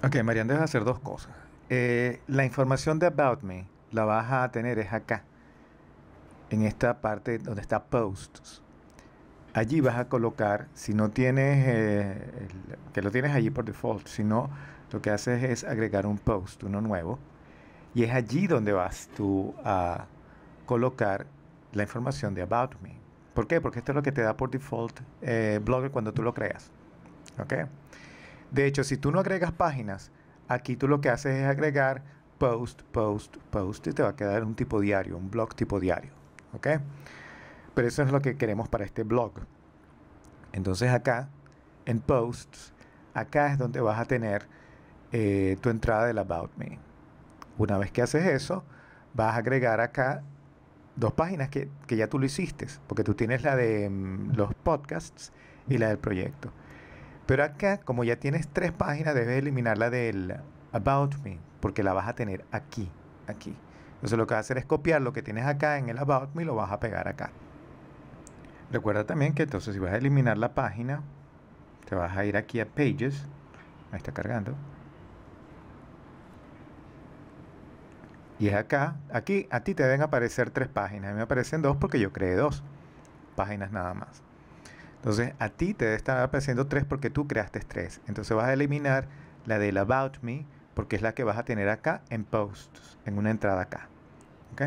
Ok, Marian, debes hacer dos cosas. Eh, la información de About Me la vas a tener es acá, en esta parte donde está Posts. Allí vas a colocar, si no tienes, eh, que lo tienes allí por default, si no, lo que haces es agregar un post, uno nuevo, y es allí donde vas tú a colocar la información de About Me. ¿Por qué? Porque esto es lo que te da por default eh, Blogger cuando tú lo creas. ¿Ok? De hecho, si tú no agregas páginas, aquí tú lo que haces es agregar post, post, post y te va a quedar un tipo diario, un blog tipo diario. ¿Ok? Pero eso es lo que queremos para este blog. Entonces acá, en posts, acá es donde vas a tener eh, tu entrada del About Me. Una vez que haces eso, vas a agregar acá dos páginas que ya tú lo hiciste, porque tú tienes la de mm, los podcasts y la del proyecto. Pero acá, como ya tienes tres páginas, debes eliminarla del About Me, porque la vas a tener aquí, aquí. Entonces lo que vas a hacer es copiar lo que tienes acá en el About Me y lo vas a pegar acá. Recuerda también que entonces si vas a eliminar la página, te vas a ir aquí a Pages. Ahí está cargando. Y es acá. Aquí a ti te deben aparecer tres páginas. A mí me aparecen dos porque yo creé dos páginas nada más. Entonces a ti te están apareciendo tres porque tú creaste tres. Entonces vas a eliminar la del About Me porque es la que vas a tener acá en Posts, en una entrada acá. ¿Ok?